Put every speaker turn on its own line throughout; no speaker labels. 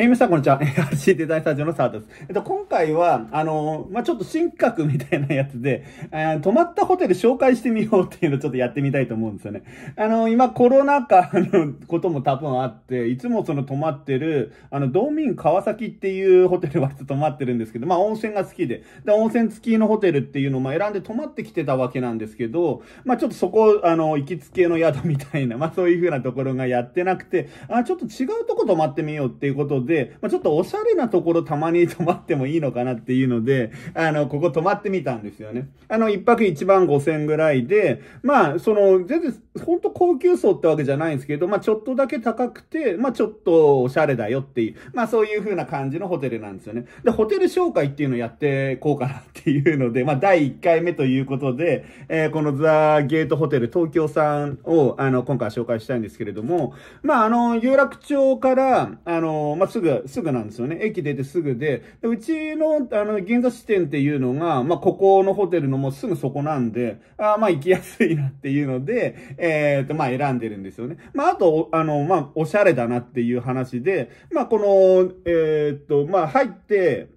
えー、皆さん、こんにちは。RC デザインスタジオのサーです。えっと、今回は、あのー、まあ、ちょっと新企画みたいなやつで、えー、泊まったホテル紹介してみようっていうのをちょっとやってみたいと思うんですよね。あのー、今コロナ禍のことも多分あって、いつもその泊まってる、あの、道民川崎っていうホテルはちょっと泊まってるんですけど、まあ、温泉が好きで、で、温泉付きのホテルっていうのをま選んで泊まってきてたわけなんですけど、まあ、ちょっとそこ、あの、行きつけの宿みたいな、まあ、そういう風なところがやってなくて、あ、ちょっと違うとこ泊まってみようっていうことで、で、まあ、ちょっとおしゃれなところたまに泊まってもいいのかなっていうので、あの、ここ泊まってみたんですよね。あの、一泊一万五千ぐらいで、まあ、その、全然、ほんと高級層ってわけじゃないんですけど、まあ、ちょっとだけ高くて、まあ、ちょっとおしゃれだよっていう、まあ、そういう風な感じのホテルなんですよね。で、ホテル紹介っていうのをやってこうかなっていうので、まあ、第1回目ということで、えー、このザ・ゲートホテル東京さんを、あの、今回紹介したいんですけれども、まあ、あの、有楽町から、あの、ますぐ、すぐなんですよね。駅出てすぐで、でうちの、あの、銀座支店っていうのが、まあ、ここのホテルのもうすぐそこなんで、あまあ、行きやすいなっていうので、えっ、と、まあ、選んでるんですよね。まあ、あと、あの、まあ、おしゃれだなっていう話で、まあ、この、えっ、と、まあ、入って、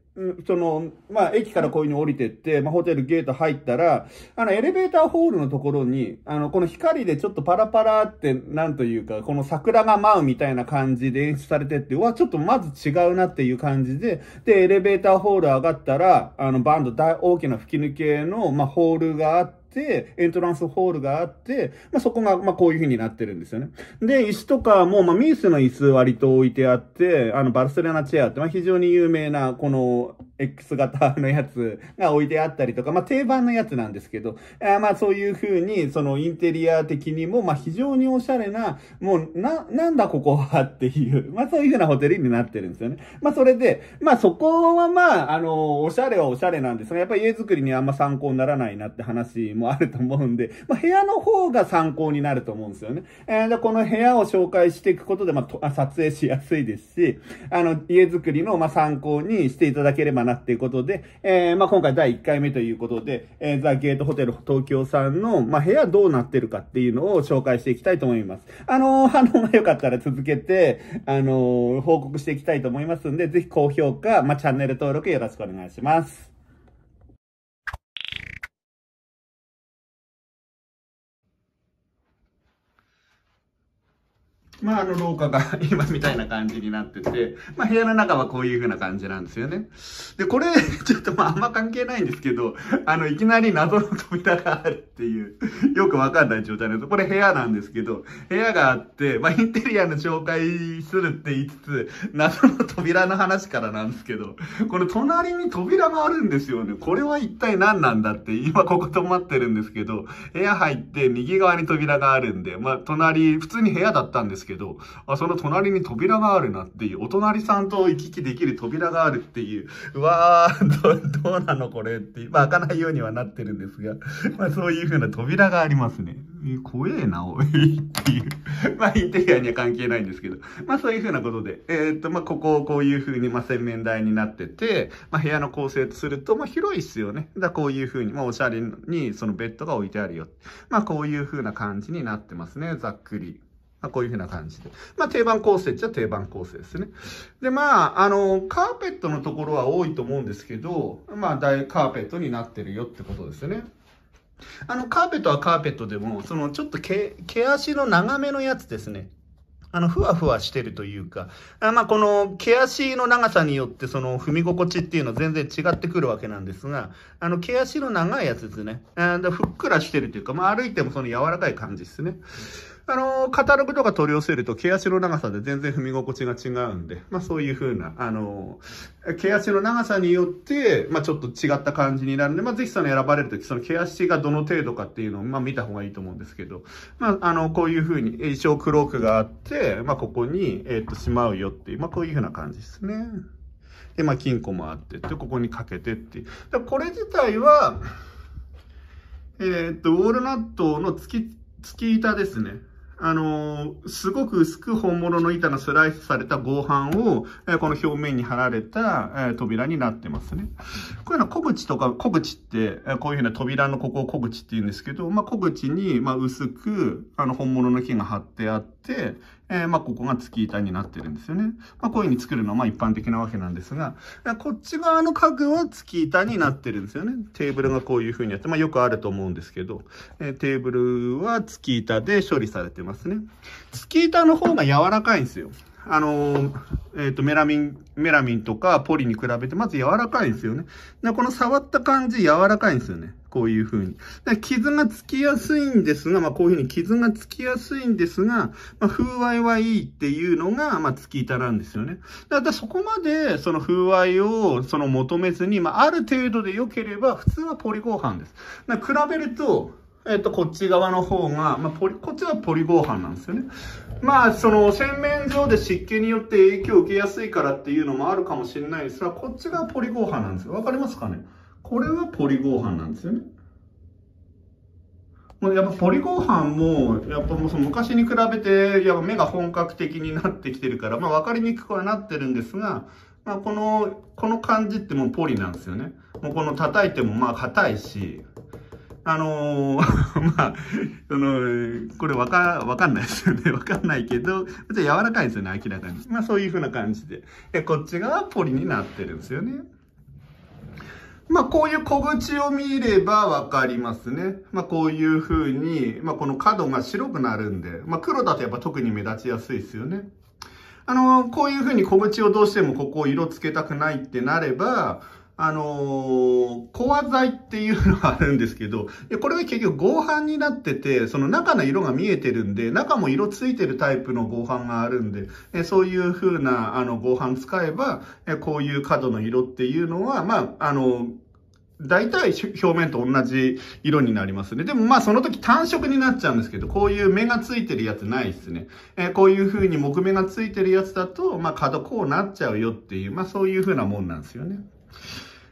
その、まあ、駅からこういうに降りてって、まあ、ホテルゲート入ったら、あの、エレベーターホールのところに、あの、この光でちょっとパラパラって、なんというか、この桜が舞うみたいな感じで演出されてって、うわ、ちょっとまず違うなっていう感じで、で、エレベーターホール上がったら、あの、バンド大、大きな吹き抜けの、まあ、ホールがあって、、エントランスホールがあって、まあ、そこが、まあ、こういう風になってるんですよね。で、椅子とかも、まあ、ミースの椅子割と置いてあって、あの、バルセロナチェアって、まあ、非常に有名な、この、X 型のやつが置いてあったりとか、まあ、定番のやつなんですけど、あまあ、そういう風に、そのインテリア的にも、まあ、非常におしゃれな、もう、な、なんだここはっていう、まあ、そういう風なホテルになってるんですよね。まあ、それで、まあ、そこはまあ、あの、おしゃれはおしゃれなんですが、やっぱり家づくりにあんま参考にならないなって話もあると思うんで、まあ、部屋の方が参考になると思うんですよね。えー、で、この部屋を紹介していくことで、まあ、撮影しやすいですし、あの、家づくりの、まあ、参考にしていただければなっていうことで、えー、まあ、今回第1回目ということで、えー、ザ・ゲートホテル東京さんの、まあ、部屋どうなってるかっていうのを紹介していきたいと思います。あのー、反応が良かったら続けて、あのー、報告していきたいと思いますんで、ぜひ高評価、まあ、チャンネル登録よろしくお願いします。まあ、あの廊下が今みたいな感じになってて、まあ、部屋の中はこういう風な感じなんですよね。で、これ、ちょっとまあ、あんま関係ないんですけど、あの、いきなり謎の扉があるっていう、よくわかんない状態なんです。これ部屋なんですけど、部屋があって、まあ、インテリアの紹介するって言いつつ、謎の扉の話からなんですけど、この隣に扉があるんですよね。これは一体何なんだって、今ここ止まってるんですけど、部屋入って右側に扉があるんで、まあ、隣、普通に部屋だったんですけど、けど、あ、その隣に扉があるなっていう、お隣さんと行き来できる扉があるっていう、うわー、ど うなのこれっていう、まあ開かないようにはなってるんですが、まあそういう風な扉がありますね。怖えな、おい、っていう。まあ、インテリアには関係ないんですけど。まあ、そういうふうなことで。えー、っと、まあ、ここをこういうふうに、まあ、洗面台になってて、まあ、部屋の構成とすると、まあ、広いっすよね。だこういうふうに、まあ、おしゃれに、そのベッドが置いてあるよ。まあ、こういうふうな感じになってますね、ざっくり。まあ、こういうふうな感じで。まあ、定番構成っちゃ定番構成ですね。で、まあ、あの、カーペットのところは多いと思うんですけど、まあ、大カーペットになってるよってことですね。あの、カーペットはカーペットでも、その、ちょっと毛、毛足の長めのやつですね。あの、ふわふわしてるというか、あまあ、この毛足の長さによって、その踏み心地っていうのは全然違ってくるわけなんですが、あの、毛足の長いやつですね。あふっくらしてるというか、まあ、歩いてもその柔らかい感じですね。うんあの、カタログとか取り寄せると毛足の長さで全然踏み心地が違うんで、まあそういう風な、あの、毛足の長さによって、まあちょっと違った感じになるんで、まあぜひその選ばれるとき、その毛足がどの程度かっていうのを、まあ見た方がいいと思うんですけど、まああの、こういう風に一応クロークがあって、まあここに、えっ、と、しまうよっていう、まあこういう風な感じですね。で、まあ金庫もあってで、ここにかけてっていう。だこれ自体は、えっ、と、ウォールナットの突き、突き板ですね。あのー、すごく薄く本物の板のスライスされた合板を、えー、この表面に貼られた、えー、扉になってますね。こういうのは小口とか、小口って、えこういうふうな扉のここを小口って言うんですけど、まあ、小口に、まあ、薄く、あの、本物の木が貼ってあって、えー、まあ、ここが月板になってるんですよね。まあ、こういう風に作るのはまあ一般的なわけなんですが、こっち側の家具は月板になってるんですよね。テーブルがこういう風にあって、まあ、よくあると思うんですけど、えー、テーブルは月板で処理されてますね。月板の方が柔らかいんですよ。あのー、えっ、ー、と、メラミン、メラミンとかポリに比べて、まず柔らかいんですよね。で、この触った感じ柔らかいんですよね。こういう風に。傷がつきやすいんですが、まあ、こういう風に傷がつきやすいんですが、まあ、風合いはいいっていうのが、まあ、月板なんですよね。だからそこまで、その風合いを、その求めずに、まあ、ある程度で良ければ、普通はポリ合板です。比べると、えっ、と、こっち側の方が、まあ、ポリ、こっちはポリ合板なんですよね。まあ、その、洗面所で湿気によって影響を受けやすいからっていうのもあるかもしれないですが、こっちがポリ合板なんですよ。わかりますかねこれはポリ合板なんですよね。やっぱポリ合板も、やっぱもうその昔に比べて、やっぱ目が本格的になってきてるから、まあ分かりにくくはなってるんですが、まあこの、この感じってもうポリなんですよね。もうこの叩いてもまあ硬いし、あのー、まあ、その、これわか、わかんないですよね。わかんないけど、ゃ柔らかいですよね、明らかに。まあそういう風な感じで。で、こっち側ポリになってるんですよね。まあ、こういう小口を見ればわかりますね。まあ、こういう風に、まあ、この角が白くなるんで、まあ、黒だとやっぱ特に目立ちやすいですよね。あのー、こういう風に小口をどうしてもここを色つけたくないってなれば、あのー、ア材っていうのがあるんですけど、これは結局合板になってて、その中の色が見えてるんで、中も色ついてるタイプの合板があるんで、えそういう風なあの合板使えばえ、こういう角の色っていうのは、まあ、あのー大体表面と同じ色になりますね。でもまあその時単色になっちゃうんですけど、こういう目がついてるやつないっすね。えー、こういう風に木目がついてるやつだと、まあ角こうなっちゃうよっていう、まあそういう風なもんなんですよね。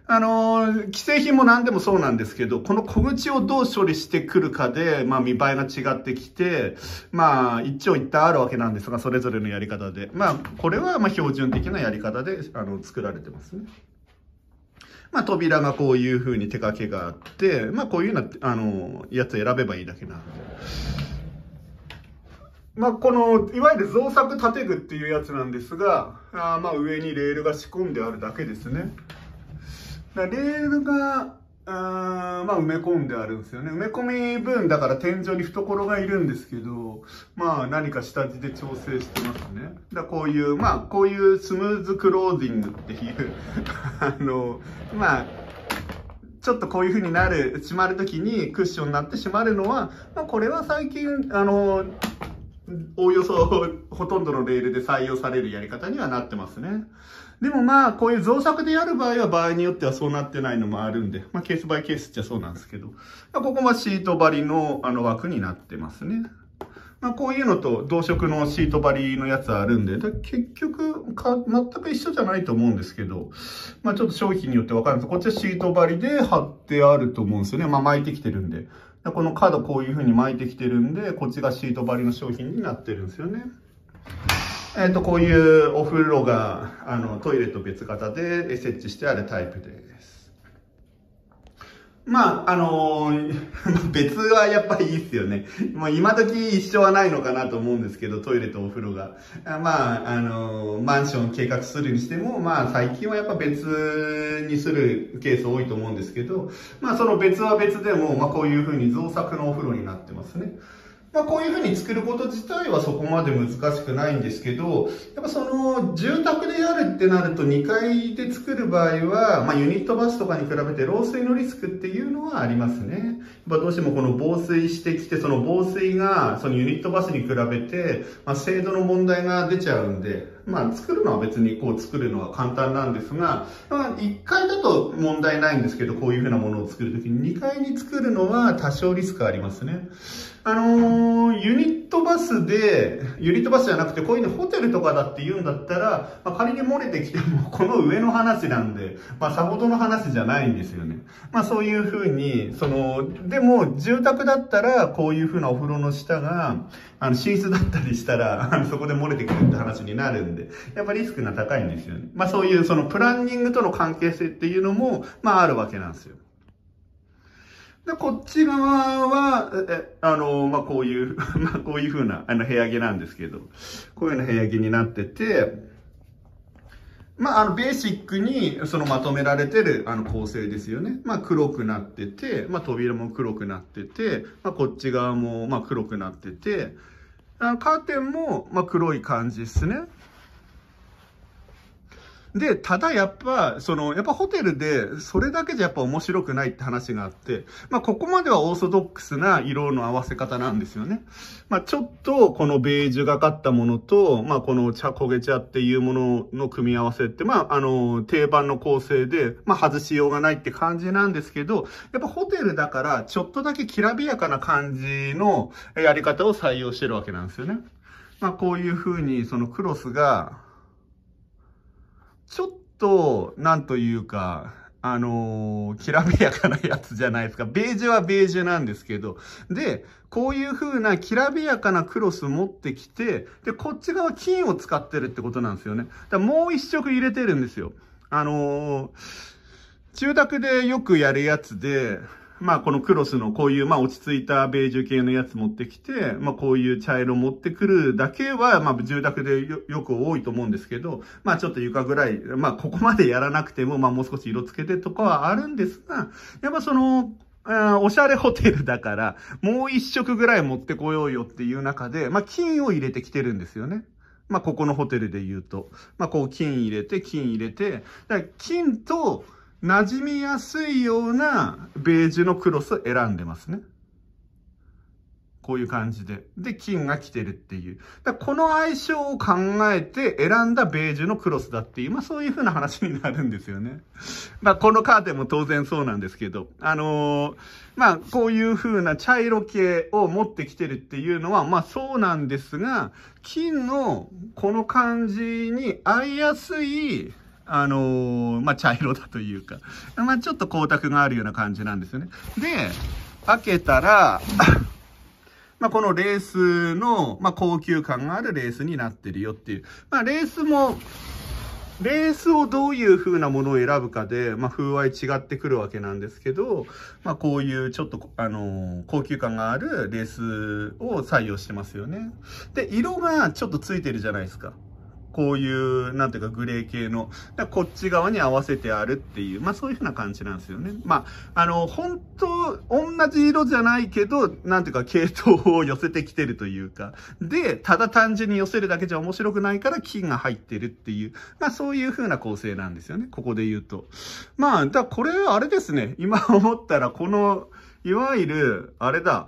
あのー、既製品も何でもそうなんですけど、この小口をどう処理してくるかで、まあ見栄えが違ってきて、まあ一長一短あるわけなんですが、それぞれのやり方で。まあこれはま標準的なやり方で、あの、作られてますね。まあ、扉がこういう風に手掛けがあって、まあ、こういうような、あの、やつ選べばいいだけなまあ、この、いわゆる造作建具っていうやつなんですが、あまあ、上にレールが仕込んであるだけですね。レールがまあ埋め込んであるんですよね。埋め込み分、だから天井に懐がいるんですけど、まあ何か下地で調整してますね。だこういう、まあこういうスムーズクロージングっていう あの、まあ、ちょっとこういう風になる、閉まるときにクッションになって閉まるのは、まあこれは最近、あの、おおよそほとんどのレールで採用されるやり方にはなってますね。でもまあ、こういう造作でやる場合は場合によってはそうなってないのもあるんで、まあ、ケースバイケースっちゃそうなんですけど、ここはシート張りのあの枠になってますね。まあ、こういうのと同色のシート張りのやつあるんで、結局か、全く一緒じゃないと思うんですけど、まあ、ちょっと商品によってわかるんですこっちはシート張りで貼ってあると思うんですよね。まあ、巻いてきてるんで。この角こういう風に巻いてきてるんで、こっちがシート張りの商品になってるんですよね。えー、とこういうお風呂があのトイレと別型で設置してあるタイプです。まあ、あのー、別はやっぱりいいっすよね。もう今時一緒はないのかなと思うんですけど、トイレとお風呂が。まあ、あのー、マンション計画するにしても、まあ最近はやっぱ別にするケース多いと思うんですけど、まあその別は別でも、まあこういう風に造作のお風呂になってますね。まあ、こういうふうに作ること自体はそこまで難しくないんですけど、やっぱその住宅でやるってなると2階で作る場合は、まあ、ユニットバスとかに比べて漏水のリスクっていうのはありますね。やっぱどうしてもこの防水してきて、その防水がそのユニットバスに比べて、まあ、精度の問題が出ちゃうんで、まあ作るのは別にこう作るのは簡単なんですが、まあ1階だと問題ないんですけど、こういうふうなものを作るときに2階に作るのは多少リスクありますね。あのー、ユニットバスで、ユニットバスじゃなくて、こういうのホテルとかだって言うんだったら、まあ、仮に漏れてきても、この上の話なんで、まあ、さほどの話じゃないんですよね。まあ、そういうふうに、その、でも、住宅だったら、こういうふうなお風呂の下が、あの、寝室だったりしたら、あの、そこで漏れてくるって話になるんで、やっぱリスクが高いんですよね。まあ、そういう、その、プランニングとの関係性っていうのも、まあ、あるわけなんですよ。で、こっち側は、え、あの、まあ、こういう、まあ、こういう風な、あの、部屋着なんですけど、こういうような部屋着になってて、まあ、あの、ベーシックに、そのまとめられてる、あの、構成ですよね。まあ、黒くなってて、まあ、扉も黒くなってて、まあ、こっち側も、ま黒くなってて、あの、カーテンも、ま黒い感じですね。で、ただやっぱ、その、やっぱホテルで、それだけじゃやっぱ面白くないって話があって、まあ、ここまではオーソドックスな色の合わせ方なんですよね。まあ、ちょっと、このベージュがかったものと、まあ、この茶焦げ茶っていうものの組み合わせって、まあ、あの、定番の構成で、まあ、外しようがないって感じなんですけど、やっぱホテルだから、ちょっとだけきらびやかな感じのやり方を採用してるわけなんですよね。まあ、こういう風に、そのクロスが、ちょっと、なんというか、あのー、きらびやかなやつじゃないですか。ベージュはベージュなんですけど。で、こういう風なきらびやかなクロス持ってきて、で、こっち側金を使ってるってことなんですよね。だもう一色入れてるんですよ。あのー、中宅でよくやるやつで、まあこのクロスのこういうまあ落ち着いたベージュ系のやつ持ってきて、まあこういう茶色持ってくるだけは、まあ住宅でよく多いと思うんですけど、まあちょっと床ぐらい、まあここまでやらなくても、まあもう少し色つけてとかはあるんですが、やっぱその、おしゃれホテルだから、もう一色ぐらい持ってこようよっていう中で、まあ金を入れてきてるんですよね。まあここのホテルで言うと。まあこう金入れて、金入れて、だから金と、馴染みやすいようなベージュのクロス選んでますね。こういう感じで。で、金が来てるっていう。だこの相性を考えて選んだベージュのクロスだっていう、まあそういう風な話になるんですよね。まあこのカーテンも当然そうなんですけど、あのー、まあこういう風な茶色系を持ってきてるっていうのは、まあそうなんですが、金のこの感じに合いやすいあのー、まあ、茶色だというか、まあ、ちょっと光沢があるような感じなんですよね。で、開けたら、まあ、このレースの、まあ、高級感があるレースになってるよっていう。まあ、レースも、レースをどういう風なものを選ぶかで、まあ、風合い違ってくるわけなんですけど、まあ、こういうちょっと、あのー、高級感があるレースを採用してますよね。で、色がちょっとついてるじゃないですか。こういう、なんていうかグレー系の、だこっち側に合わせてあるっていう、まあそういうふうな感じなんですよね。まあ、あの、本当同じ色じゃないけど、なんていうか系統を寄せてきてるというか、で、ただ単純に寄せるだけじゃ面白くないから金が入ってるっていう、まあそういうふうな構成なんですよね。ここで言うと。まあ、だこれ、あれですね。今思ったら、この、いわゆる、あれだ、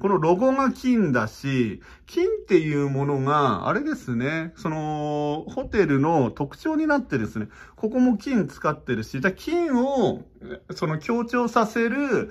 このロゴが金だし、金っていうものが、あれですね、その、ホテルの特徴になってですね、ここも金使ってるし、じゃ金を、その強調させる、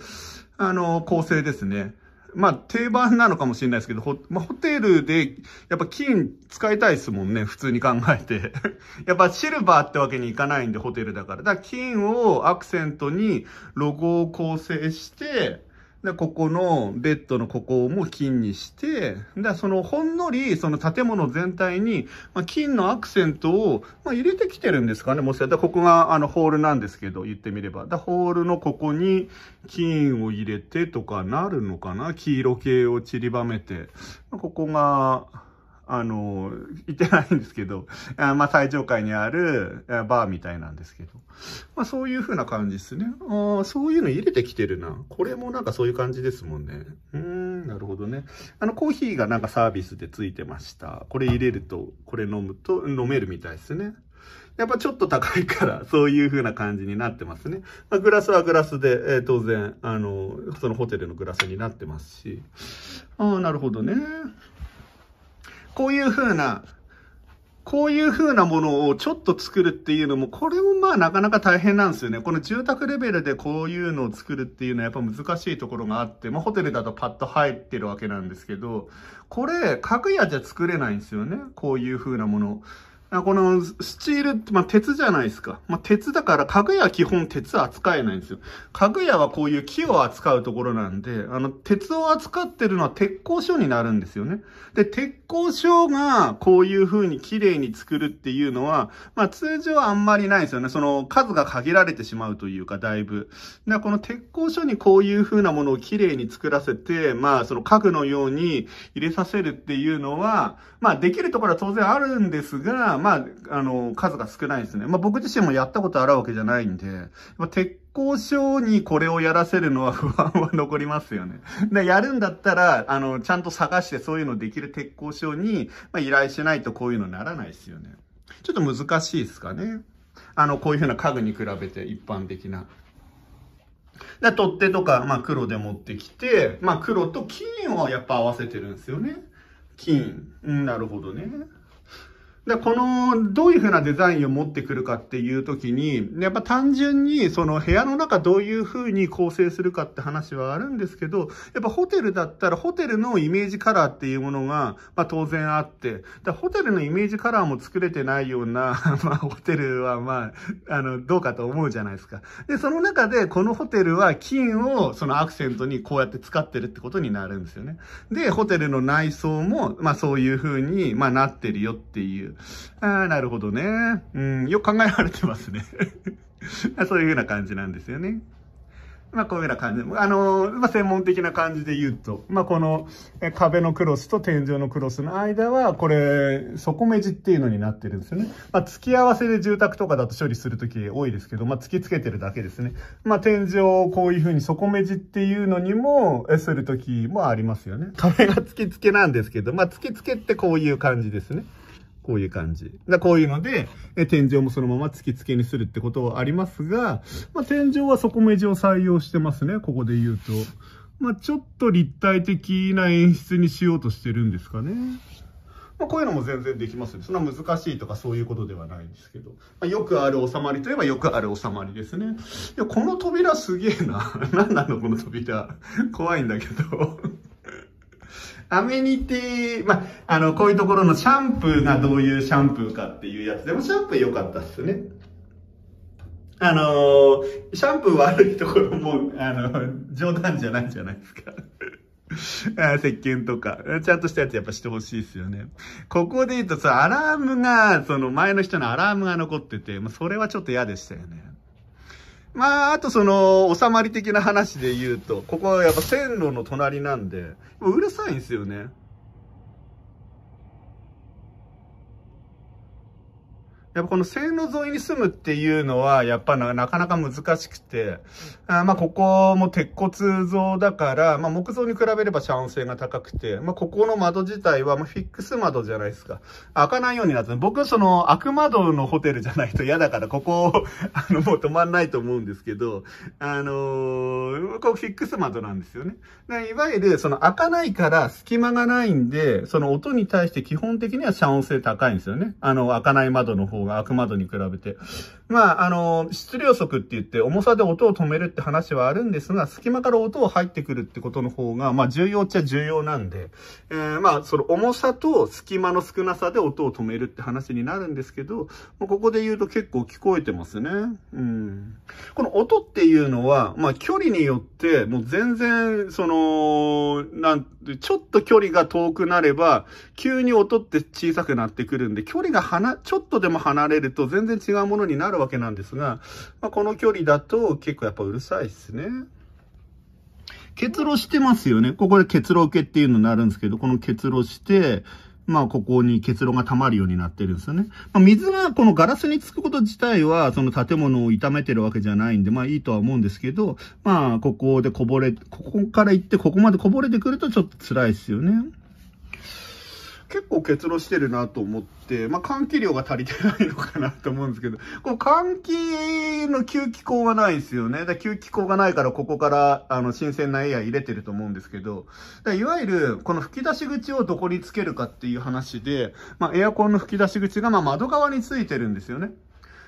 あの、構成ですね。まあ、定番なのかもしれないですけど、ほまあ、ホテルで、やっぱ金使いたいですもんね、普通に考えて。やっぱシルバーってわけにいかないんで、ホテルだから。だから金をアクセントにロゴを構成して、で、ここのベッドのここも金にして、で、そのほんのり、その建物全体に、まあ、金のアクセントを、まあ、入れてきてるんですかね。もしかしたら、ここがあのホールなんですけど、言ってみれば。で、ホールのここに金を入れてとかなるのかな黄色系を散りばめて。ここが、あの、行ってないんですけど、あまあ、最上階にあるバーみたいなんですけど、まあ、そういう風な感じですね。ああ、そういうの入れてきてるな。これもなんかそういう感じですもんね。うん、なるほどね。あの、コーヒーがなんかサービスでついてました。これ入れると、これ飲むと、飲めるみたいですね。やっぱちょっと高いから、そういう風な感じになってますね。まあ、グラスはグラスで、えー、当然、あの、そのホテルのグラスになってますし。ああ、なるほどね。こういう風な、こういう風なものをちょっと作るっていうのも、これもまあなかなか大変なんですよね。この住宅レベルでこういうのを作るっていうのはやっぱ難しいところがあって、まあホテルだとパッと入ってるわけなんですけど、これ、家具屋じゃ作れないんですよね。こういう風なもの。このスチールって、まあ、鉄じゃないですか。まあ、鉄だから、家具屋は基本鉄扱えないんですよ。家具屋はこういう木を扱うところなんで、あの、鉄を扱ってるのは鉄工所になるんですよね。で、鉄工所がこういう風に綺麗に作るっていうのは、まあ、通常はあんまりないですよね。その数が限られてしまうというか、だいぶ。で、この鉄工所にこういう風なものを綺麗に作らせて、まあ、その家具のように入れさせるっていうのは、まあ、できるところは当然あるんですが、まあ、あの、数が少ないですね。まあ僕自身もやったことあるわけじゃないんで、まあ、鉄工所にこれをやらせるのは不安は残りますよね。で、やるんだったら、あの、ちゃんと探してそういうのできる鉄工所に、まあ、依頼しないとこういうのならないですよね。ちょっと難しいですかね。あの、こういうふうな家具に比べて一般的な。で、取っ手とか、まあ黒で持ってきて、まあ黒と金をやっぱ合わせてるんですよね。金。うん、なるほどね。で、この、どういうふうなデザインを持ってくるかっていう時に、やっぱ単純に、その部屋の中どういうふうに構成するかって話はあるんですけど、やっぱホテルだったらホテルのイメージカラーっていうものが、まあ当然あって、だホテルのイメージカラーも作れてないような、まあホテルはまあ、あの、どうかと思うじゃないですか。で、その中で、このホテルは金をそのアクセントにこうやって使ってるってことになるんですよね。で、ホテルの内装も、まあそういうふうに、まあなってるよっていう、。ああ、なるほどね。うん、よく考えられてますね。そういうふうな感じなんですよね。まあ、こういうような感じあのー、まあ、専門的な感じで言うと、まあ、この壁のクロスと天井のクロスの間は、これ、底目地っていうのになってるんですよね。まあ、付き合わせで住宅とかだと処理するとき多いですけど、まあ、突きつけてるだけですね。まあ、天井をこういうふうに底目地っていうのにも、するときもありますよね。壁が突きつけなんですけど、まあ、突きつけってこういう感じですね。こういう感じ。だこういうので、え天井もそのまま突き付けにするってことはありますが、まあ、天井は底目地を採用してますね、ここで言うと。まあ、ちょっと立体的な演出にしようとしてるんですかね。まあ、こういうのも全然できますね。そんな難しいとかそういうことではないんですけど。まあ、よくある収まりといえばよくある収まりですね。いや、この扉すげえな。何なのこの扉。怖いんだけどアメニティ、まあ、あの、こういうところのシャンプーがどういうシャンプーかっていうやつでも、シャンプー良かったっすね。あのー、シャンプー悪いところも、あの、冗談じゃないじゃないですか。あ石鹸とか、ちゃんとしたやつやっぱしてほしいですよね。ここで言うとさ、アラームが、その前の人のアラームが残ってて、まあ、それはちょっと嫌でしたよね。まあ、あとその、収まり的な話で言うと、ここはやっぱ線路の隣なんで、うるさいんですよね。やっぱこの線路沿いに住むっていうのは、やっぱなかなか難しくて、あまあここも鉄骨造だから、まあ木造に比べれば遮音性が高くて、まあここの窓自体はまあフィックス窓じゃないですか。開かないようになって僕その開く窓のホテルじゃないと嫌だから、ここあのもう止まんないと思うんですけど、あのー、こうフィックス窓なんですよね。いわゆるその開かないから隙間がないんで、その音に対して基本的には遮音性高いんですよね。あの開かない窓の方が。が悪魔度に比べて。まあ、あの、質量速って言って重さで音を止めるって話はあるんですが、隙間から音を入ってくるってことの方が、まあ、重要っちゃ重要なんで、えー、まあ、その重さと隙間の少なさで音を止めるって話になるんですけど、ここで言うと結構聞こえてますね。うん。この音っていうのは、まあ、距離によって、もう全然、その、なんて、ちょっと距離が遠くなれば、急に音って小さくなってくるんで、距離がはな、ちょっとでも離離れると全然違うものになるわけなんですが、まあ、この距離だと結構やっぱうるさいですね。結露してますよね。ここで結露受けっていうのになるんですけど、この結露して、まあ、ここに結露が溜まるようになってるんですよね。まあ、水がこのガラスにつくこと自体は、その建物を傷めてるわけじゃないんで、まあいいとは思うんですけど、まあ、ここでこぼれ、ここから行って、ここまでこぼれてくるとちょっと辛いですよね。結構結露してるなと思って、まあ、換気量が足りてないのかなと思うんですけど、この換気の吸気口がないんですよね。だ吸気口がないから、ここから、あの、新鮮なエア入れてると思うんですけど、だいわゆる、この吹き出し口をどこにつけるかっていう話で、まあ、エアコンの吹き出し口が、まあ、窓側についてるんですよね。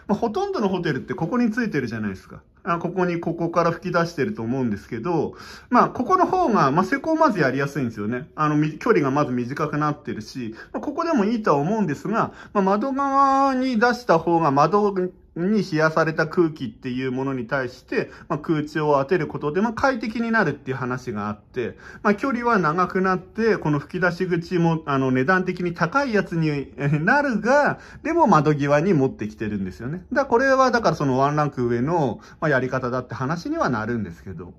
まあ、ほとんどのホテルってここについてるじゃないですか。あここに、ここから吹き出してると思うんですけど、まあ、ここの方が、まあ、施工まずやりやすいんですよね。あの、距離がまず短くなってるし、まあ、ここでもいいとは思うんですが、まあ、窓側に出した方が窓に冷やされた空気っていうものに対して、まあ、空調を当てることで、まあ、快適になるっていう話があって、まあ、距離は長くなって、この吹き出し口も、あの、値段的に高いやつになるが、でも窓際に持ってきてるんですよね。だこれは、だからそのワンランク上の、まあ、やり方だって話にはなるんですけど。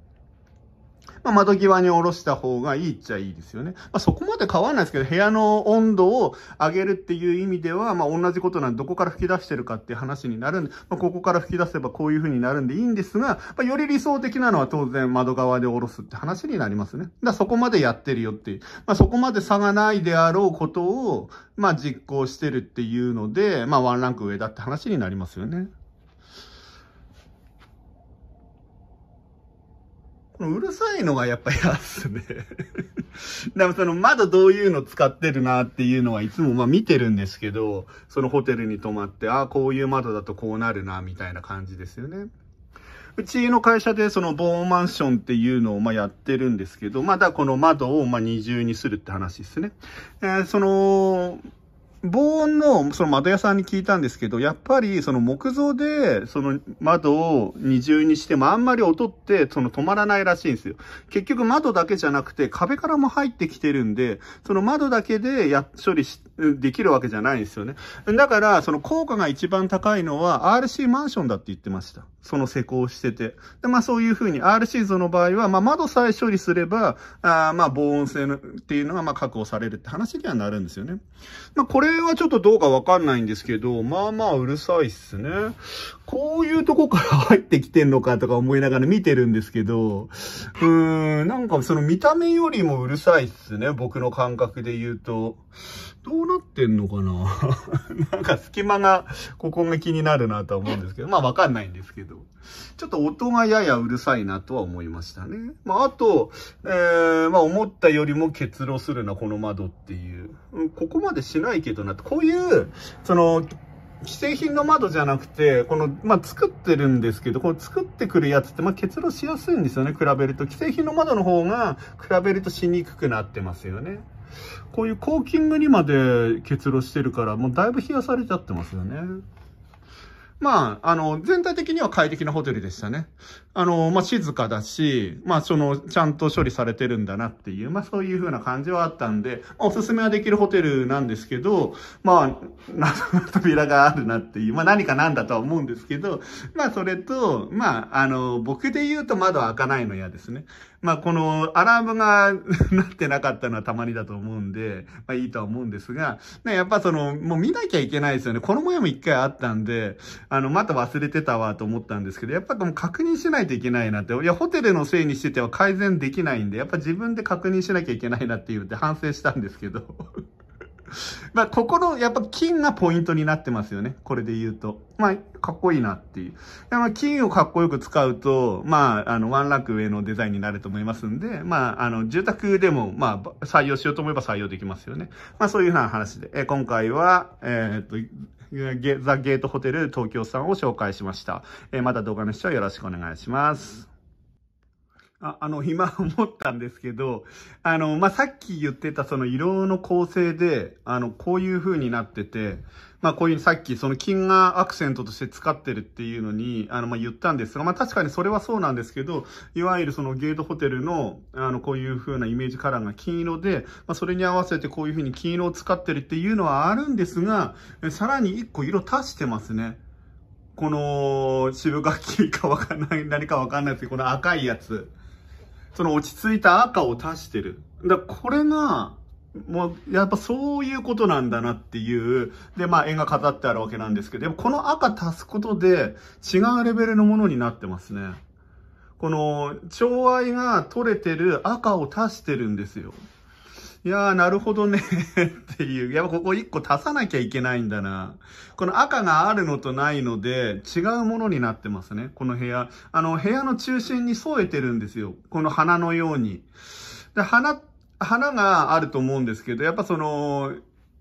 まあ、窓際に下ろした方がいいっちゃいいですよね。まあ、そこまで変わらないですけど、部屋の温度を上げるっていう意味では、まあ、同じことなんで、どこから吹き出してるかっていう話になるんで、まあ、ここから吹き出せばこういう風になるんでいいんですが、まあ、より理想的なのは当然窓側で下ろすって話になりますね。だそこまでやってるよっていう。まあ、そこまで差がないであろうことを、まあ、実行してるっていうので、まあ、ワンランク上だって話になりますよね。うるさいのがやっぱ嫌っすね でもその窓どういうの使ってるなっていうのはいつもまあ見てるんですけど、そのホテルに泊まって、ああ、こういう窓だとこうなるなみたいな感じですよね。うちの会社でその防ーマンションっていうのをまやってるんですけど、まだこの窓をま二重にするって話ですね。えー、その、防音のその窓屋さんに聞いたんですけど、やっぱりその木造でその窓を二重にしてもあんまり音ってその止まらないらしいんですよ。結局窓だけじゃなくて壁からも入ってきてるんで、その窓だけでや処理し、できるわけじゃないんですよね。だからその効果が一番高いのは RC マンションだって言ってました。その施工してて。で、まあそういうふうに RC 像の場合は、まあ窓さえ処理すれば、あまあ防音性のっていうのがまあ確保されるって話にはなるんですよね。まあこれはちょっとどうかわかんないんですけど、まあまあうるさいっすね。こういうとこから入ってきてんのかとか思いながら見てるんですけど、うーん、なんかその見た目よりもうるさいっすね、僕の感覚で言うと。どうなってんのかな なんか隙間が、ここが気になるなとは思うんですけど、まあわかんないんですけど、ちょっと音がややうるさいなとは思いましたね。まああと、えー、まあ思ったよりも結露するな、この窓っていう。ここまでしないけどなこういう、その、既製品の窓じゃなくて、この、まあ、作ってるんですけど、この作ってくるやつって、まあ、結露しやすいんですよね、比べると。既製品の窓の方が、比べるとしにくくなってますよね。こういうコーキングにまで結露してるから、もうだいぶ冷やされちゃってますよね。まあ、あの、全体的には快適なホテルでしたね。あの、まあ、静かだし、まあ、その、ちゃんと処理されてるんだなっていう、まあ、そういう風な感じはあったんで、まあ、おすすめはできるホテルなんですけど、まあ、謎の 扉があるなっていう、まあ、何かなんだとは思うんですけど、まあ、それと、まあ、あの、僕で言うと窓開かないの嫌ですね。まあ、このアラームが なってなかったのはたまにだと思うんで、まあいいとは思うんですが、ね、やっぱその、もう見なきゃいけないですよね。この前も一回あったんで、あの、また忘れてたわと思ったんですけど、やっぱもう確認しないといけないなって、いや、ホテルのせいにしてては改善できないんで、やっぱ自分で確認しなきゃいけないなって言って反省したんですけど まあ、ここの、やっぱ金がポイントになってますよね。これで言うと。まあ、かっこいいなっていう。まあ、金をかっこよく使うと、まあ、あの、ワンランク上のデザインになると思いますんで、まあ、あの、住宅でも、まあ、採用しようと思えば採用できますよね。まあ、そういうふうな話で。え今回は、えー、っと、ザ・ゲートホテル東京さんを紹介しました。えまた動画の視聴よろしくお願いします。あ あの、今思ったんですけど、あの、まあ、さっき言ってたその色の構成で、あの、こういう風になってて、まあ、こういうさっきその金がアクセントとして使ってるっていうのに、あの、ま、言ったんですが、まあ、確かにそれはそうなんですけど、いわゆるそのゲートホテルの、あの、こういう風なイメージカラーが金色で、まあ、それに合わせてこういう風に金色を使ってるっていうのはあるんですが、さらに一個色足してますね。この、渋柿かわかんない、何かわかんないですけど、この赤いやつ。その落ち着いた赤を足してる。だこれが、もう、やっぱそういうことなんだなっていう。で、まあ、絵が飾ってあるわけなんですけど、この赤足すことで、違うレベルのものになってますね。この、調愛が取れてる赤を足してるんですよ。いやー、なるほどね っていう。やっぱここ1個足さなきゃいけないんだな。この赤があるのとないので、違うものになってますね。この部屋。あの、部屋の中心に添えてるんですよ。この花のように。で、花、花があると思うんですけど、やっぱその、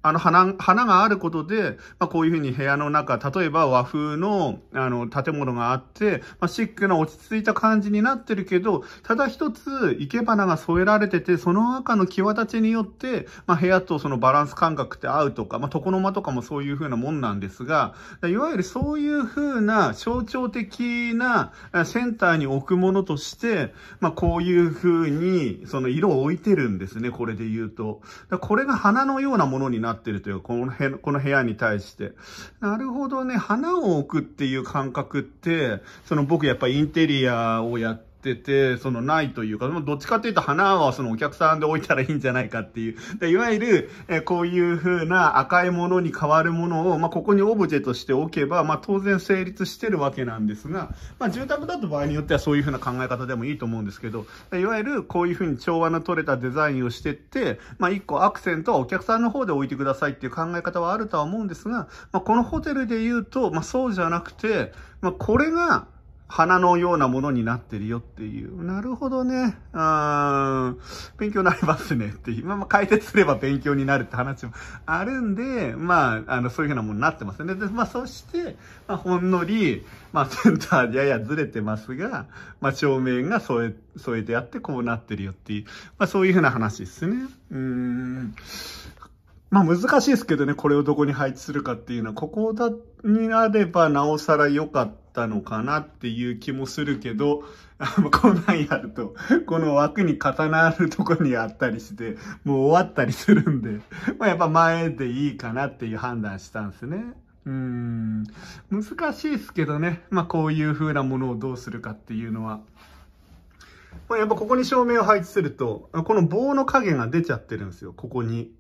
あの花、花があることで、まあ、こういうふうに部屋の中、例えば和風の、あの、建物があって、まあ、シックな落ち着いた感じになってるけど、ただ一つ、生け花が添えられてて、その中の際立ちによって、まあ、部屋とそのバランス感覚って合うとか、まあ、床の間とかもそういうふうなもんなんですが、いわゆるそういうふうな象徴的なセンターに置くものとして、まあ、こういうふうに、その色を置いてるんですね、これで言うと。これが花のようなものにななってるというか、この辺、この部屋に対して。なるほどね、花を置くっていう感覚って、その僕やっぱインテリアをやって、ってて、そのないというか、どっちかというと花はそのお客さんで置いたらいいんじゃないかっていう。でいわゆる、えこういう風な赤いものに変わるものを、まあ、ここにオブジェとして置けば、まあ、当然成立してるわけなんですが、まあ、住宅だと場合によってはそういう風な考え方でもいいと思うんですけど、いわゆるこういう風に調和の取れたデザインをしてって、まあ、一個アクセントはお客さんの方で置いてくださいっていう考え方はあるとは思うんですが、まあ、このホテルで言うと、まあ、そうじゃなくて、まあ、これが、花のようなものになってるよっていう。なるほどね。うん。勉強になりますねっていう。まあ、まあ、解説すれば勉強になるって話もあるんで、まあ、あの、そういうふうなものになってますね。で、まあ、そして、まあ、ほんのり、まあ、センターややずれてますが、まあ、正面が添え、添えてあってこうなってるよっていう。まあ、そういうふうな話ですね。うーん。まあ難しいですけどね、これをどこに配置するかっていうのは、ここだ、になればなおさら良かった。ったのかなっていう気もするけど、こんなんやると、この枠に重なるとこにあったりして、もう終わったりするんで、まあ、やっぱ前でいいかなっていう判断したんですね。うん、難しいですけどね。まあ、こういう風なものをどうするかっていうのは。まあ、やっぱここに照明を配置すると、この棒の影が出ちゃってるんですよ、ここに。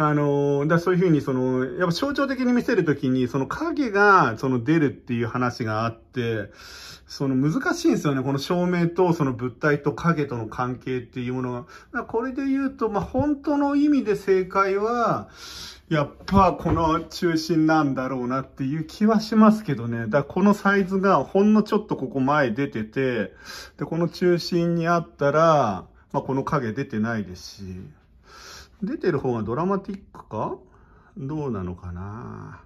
あのー、だそういうふうに、その、やっぱ象徴的に見せるときに、その影が、その出るっていう話があって、その難しいんですよね。この照明とその物体と影との関係っていうものが。これで言うと、まあ、本当の意味で正解は、やっぱこの中心なんだろうなっていう気はしますけどね。だこのサイズがほんのちょっとここ前出てて、で、この中心にあったら、まあ、この影出てないですし。出てる方がドラマティックかどうなのかな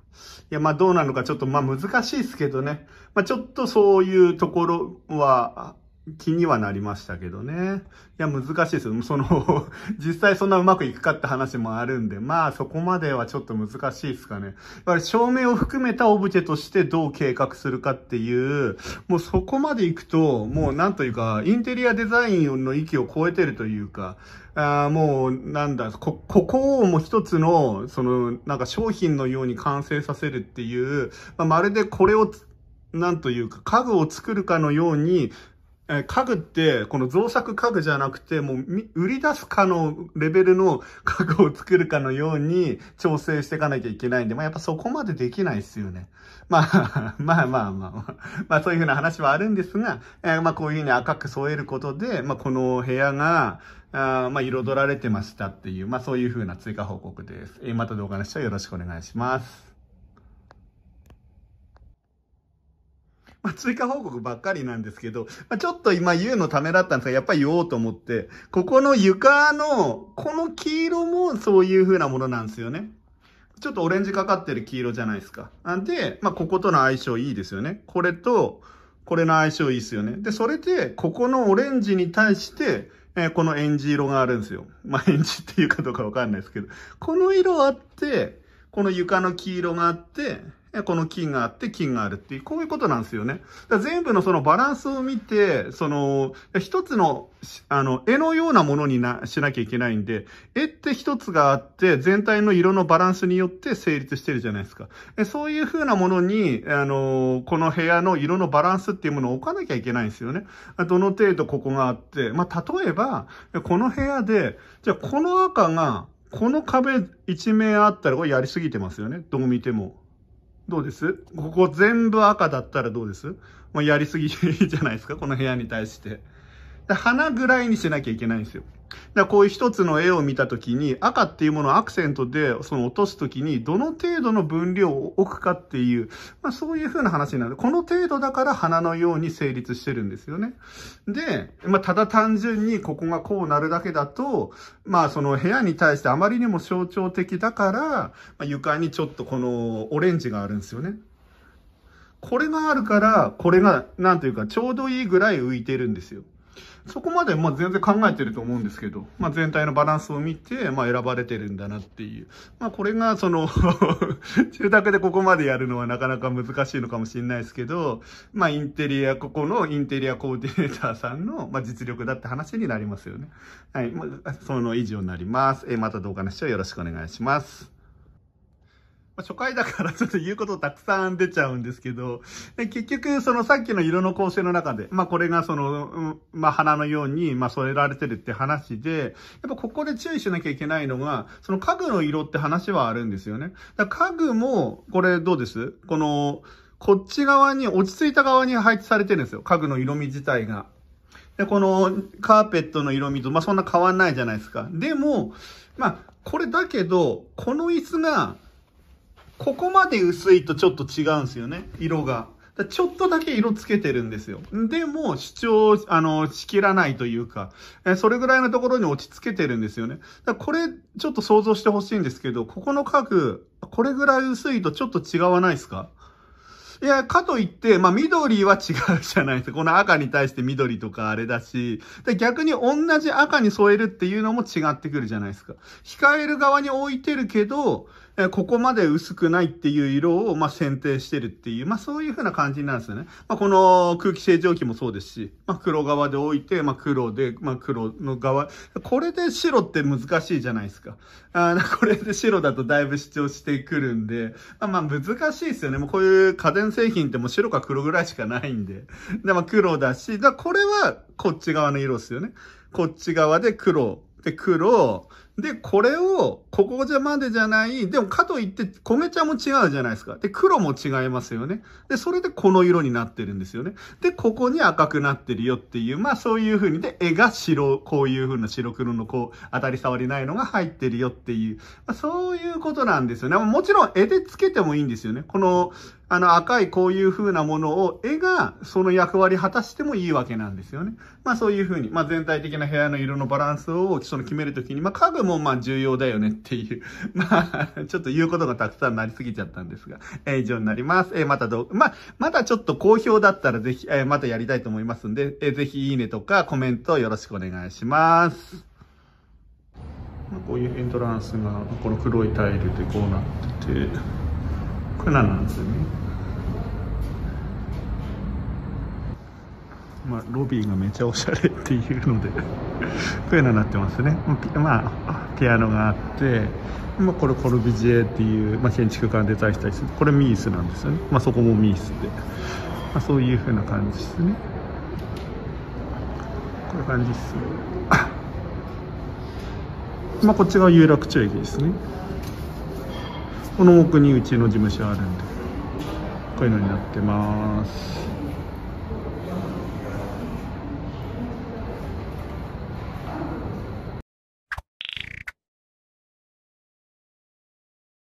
いや、まあどうなのかちょっとまあ難しいですけどね。まあちょっとそういうところは気にはなりましたけどね。いや、難しいですよ。その 実際そんなうまくいくかって話もあるんで、まあそこまではちょっと難しいですかね。だか照明を含めたオブジェとしてどう計画するかっていう、もうそこまで行くと、もうなんというか、インテリアデザインの域を超えてるというか、あもう、なんだ、こ、ここをもう一つの、その、なんか商品のように完成させるっていう、まあ、まるでこれをなんというか、家具を作るかのように、え家具って、この造作家具じゃなくて、もう、売り出すかのレベルの 家具を作るかのように調整していかなきゃいけないんで、まあやっぱそこまでできないっすよね。まあ、まあまあまあまあ、まあそういうふうな話はあるんですが、えー、まあこういうふうに赤く添えることで、まあこの部屋が、あまあ彩られてましたっていう、まあそういうふうな追加報告です。えー、また動画の視聴よろしくお願いします。まあ、追加報告ばっかりなんですけど、まあ、ちょっと今言うのためだったんですが、やっぱり言おうと思って、ここの床の、この黄色もそういう風なものなんですよね。ちょっとオレンジかかってる黄色じゃないですか。なんで、まあ、こことの相性いいですよね。これと、これの相性いいですよね。で、それで、ここのオレンジに対して、えー、このエンジ色があるんですよ。まあ、エンジっていうかどうかわかんないですけど。この色あって、この床の黄色があって、この金があって金があるっていう、こういうことなんですよね。だ全部のそのバランスを見て、その、一つの、あの、絵のようなものにな、しなきゃいけないんで、絵って一つがあって、全体の色のバランスによって成立してるじゃないですか。そういうふうなものに、あの、この部屋の色のバランスっていうものを置かなきゃいけないんですよね。どの程度ここがあって、まあ、例えば、この部屋で、じゃあこの赤が、この壁一面あったら、これやりすぎてますよね。どう見ても。どうですここ全部赤だったらどうですもうやりすぎじゃないですかこの部屋に対して。で花ぐらいにしなきゃいけないんですよ。だこういう一つの絵を見た時に赤っていうものをアクセントでその落とす時にどの程度の分量を置くかっていう、まあそういう風な話になる。この程度だから花のように成立してるんですよね。で、まあただ単純にここがこうなるだけだと、まあその部屋に対してあまりにも象徴的だから、まあ、床にちょっとこのオレンジがあるんですよね。これがあるから、これが、なんというか、ちょうどいいぐらい浮いてるんですよ。そこまで、まあ、全然考えてると思うんですけど、まあ、全体のバランスを見て、まあ、選ばれてるんだなっていう。まあ、これが、その住宅 でここまでやるのはなかなか難しいのかもしれないですけど、まあ、インテリア、ここのインテリアコーディネーターさんの、まあ、実力だって話になりますよね。はい。まあ、その以上になります。え、また動画の視聴よろしくお願いします。初回だからちょっと言うことたくさん出ちゃうんですけど、結局そのさっきの色の構成の中で、まあこれがその、まあ花のように、まあ添えられてるって話で、やっぱここで注意しなきゃいけないのが、その家具の色って話はあるんですよね。だ家具も、これどうですこの、こっち側に、落ち着いた側に配置されてるんですよ。家具の色味自体が。で、このカーペットの色味と、まあそんな変わんないじゃないですか。でも、まあ、これだけど、この椅子が、ここまで薄いとちょっと違うんですよね、色が。ちょっとだけ色つけてるんですよ。でも、主張、あの、しきらないというか、えそれぐらいのところに落ち着けてるんですよね。だこれ、ちょっと想像してほしいんですけど、ここの家具、これぐらい薄いとちょっと違わないですかいや、かといって、まあ、緑は違うじゃないですか。この赤に対して緑とかあれだし、で、逆に同じ赤に添えるっていうのも違ってくるじゃないですか。控える側に置いてるけど、ここまで薄くないっていう色を、まあ、選定してるっていう、まあ、そういう風な感じなんですよね。まあ、この空気清浄機もそうですし、まあ、黒側で置いて、まあ、黒で、まあ、黒の側。これで白って難しいじゃないですか。あ これで白だとだいぶ主張してくるんで、まあ、まあ、難しいですよね。もうこういう家電製品ってもう白か黒ぐらいしかないんで。で、も黒だし、だこれはこっち側の色っすよね。こっち側で黒。で、黒、で、これを、ここじゃまでじゃない、でもかといって、米茶も違うじゃないですか。で、黒も違いますよね。で、それでこの色になってるんですよね。で、ここに赤くなってるよっていう、まあそういう風に、で、絵が白、こういう風な白黒のこう、当たり障りないのが入ってるよっていう、まあ、そういうことなんですよね。もちろん絵でつけてもいいんですよね。この、あの赤いこういう風なものを、絵がその役割果たしてもいいわけなんですよね。まあそういう風に、まあ全体的な部屋の色のバランスをその決めるときに、まあ家具ももまあ重要だよねっていう まあ、ちょっと言うことがたくさんなりすぎちゃったんですが、えー、以上になります。えー、またどう、まあ、まだちょっと好評だったらぜひ、えー、またやりたいと思いますんで、えー、ぜひいいねとかコメントよろしくお願いします。まこういうエントランスがこの黒いタイルでこうなっててこれ何なんですよねまあ、ロビーがめちゃおしゃれっていうので こういうのになってますね、まあ、ピアノがあって、まあ、これコルビジエっていう、まあ、建築家がデザインしたりするこれミースなんですよね、まあ、そこもミースで、まあ、そういうふうな感じですねこういう感じっす まあこっちが有楽町駅ですねこの奥にうちの事務所あるんでこういうのになってます